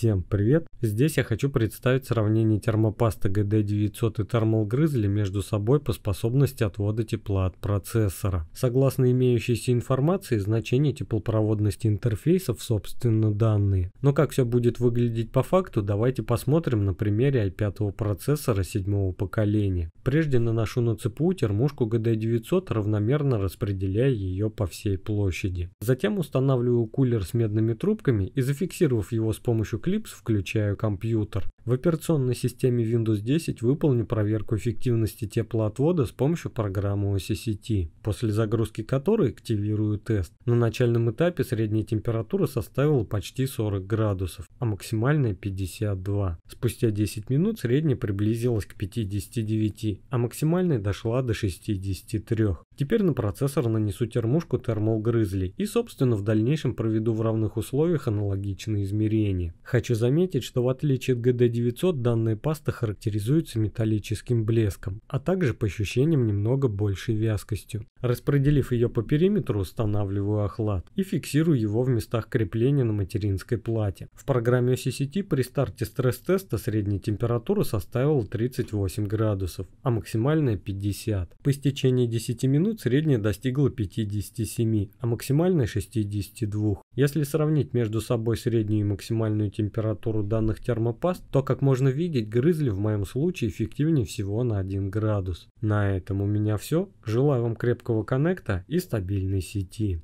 Всем привет! Здесь я хочу представить сравнение термопасты GD900 и Thermal Grizzly между собой по способности отвода тепла от процессора. Согласно имеющейся информации, значения теплопроводности интерфейсов собственно данные. Но как все будет выглядеть по факту, давайте посмотрим на примере i5 процессора седьмого поколения. Прежде наношу на ЦПУ термушку GD900, равномерно распределяя ее по всей площади. Затем устанавливаю кулер с медными трубками и зафиксировав его с помощью клипс, включаю компьютер в операционной системе Windows 10 выполню проверку эффективности теплоотвода с помощью программы OCCT, после загрузки которой активирую тест. На начальном этапе средняя температура составила почти 40 градусов, а максимальная 52. Спустя 10 минут средняя приблизилась к 59, а максимальная дошла до 63. Теперь на процессор нанесу термушку Thermal Grizzly и собственно в дальнейшем проведу в равных условиях аналогичные измерения. Хочу заметить, что в отличие от gd GDD 900 данная паста характеризуется металлическим блеском, а также по ощущениям немного большей вязкостью. Распределив ее по периметру, устанавливаю охлад и фиксирую его в местах крепления на материнской плате. В программе OCCT при старте стресс-теста средняя температура составила 38 градусов, а максимальная 50. По истечении 10 минут средняя достигла 57, а максимальная 62. Если сравнить между собой среднюю и максимальную температуру данных термопаст, то как можно видеть, грызли в моем случае эффективнее всего на 1 градус. На этом у меня все. Желаю вам крепкого коннекта и стабильной сети.